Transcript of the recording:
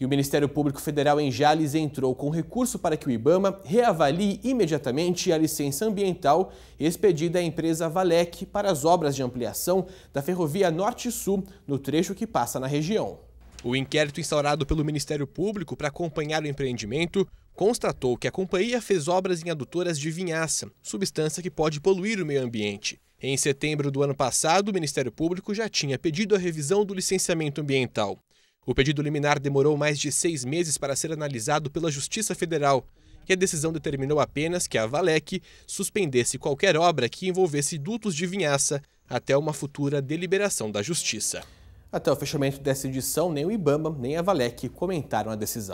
E o Ministério Público Federal em Jales entrou com recurso para que o IBAMA reavalie imediatamente a licença ambiental expedida à empresa Valec para as obras de ampliação da Ferrovia Norte-Sul no trecho que passa na região. O inquérito instaurado pelo Ministério Público para acompanhar o empreendimento constatou que a companhia fez obras em adutoras de vinhaça, substância que pode poluir o meio ambiente. Em setembro do ano passado, o Ministério Público já tinha pedido a revisão do licenciamento ambiental. O pedido liminar demorou mais de seis meses para ser analisado pela Justiça Federal e a decisão determinou apenas que a Valec suspendesse qualquer obra que envolvesse dutos de vinhaça até uma futura deliberação da Justiça. Até o fechamento dessa edição, nem o Ibama nem a Valec comentaram a decisão.